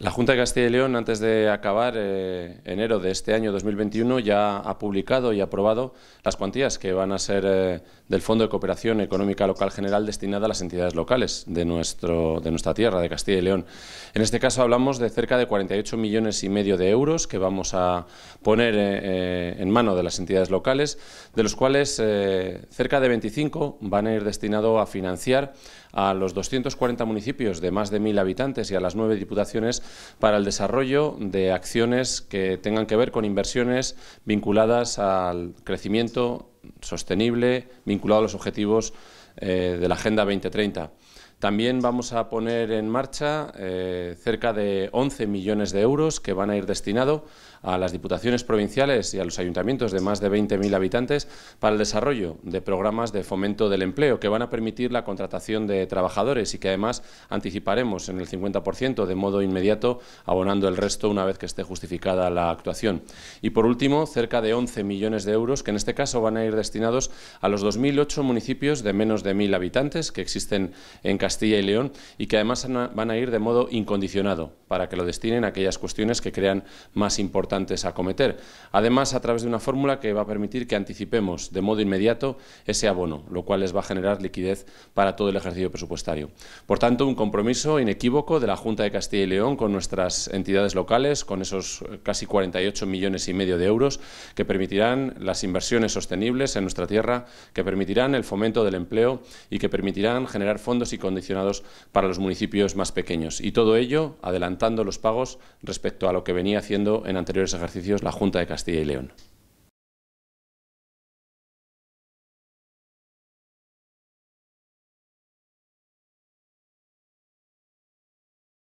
La Junta de Castilla y León, antes de acabar eh, enero de este año 2021, ya ha publicado y aprobado las cuantías que van a ser eh, del Fondo de Cooperación Económica Local General destinada a las entidades locales de, nuestro, de nuestra tierra, de Castilla y León. En este caso hablamos de cerca de 48 millones y medio de euros que vamos a poner eh, en mano de las entidades locales, de los cuales cerca de 25 van a ir destinados a financiar a los 240 municipios de más de mil habitantes y a las nueve diputaciones para el desarrollo de acciones que tengan que ver con inversiones vinculadas al crecimiento sostenible, vinculado a los objetivos eh, de la Agenda 2030. También vamos a poner en marcha eh, cerca de 11 millones de euros que van a ir destinados a las diputaciones provinciales y a los ayuntamientos de más de 20.000 habitantes para el desarrollo de programas de fomento del empleo que van a permitir la contratación de trabajadores y que además anticiparemos en el 50% de modo inmediato, abonando el resto una vez que esté justificada la actuación. Y por último, cerca de 11 millones de euros que en este caso van a ir destinados a los 2.008 municipios de menos de 1.000 habitantes que existen en Castilla y León y que además van a ir de modo incondicionado, para que lo destinen a aquellas cuestiones que crean más importantes acometer. Además, a través de una fórmula que va a permitir que anticipemos de modo inmediato ese abono, lo cual les va a generar liquidez para todo el ejercicio presupuestario. Por tanto, un compromiso inequívoco de la Junta de Castilla y León con nuestras entidades locales, con esos eh, casi 48 millones y medio de euros que permitirán las inversiones sostenibles en nuestra tierra, que permitirán el fomento del empleo y que permitirán generar fondos y condicionados para los municipios más pequeños. Y todo ello adelantado los pagos respecto a lo que venía haciendo en anteriores ejercicios la Junta de Castilla y León.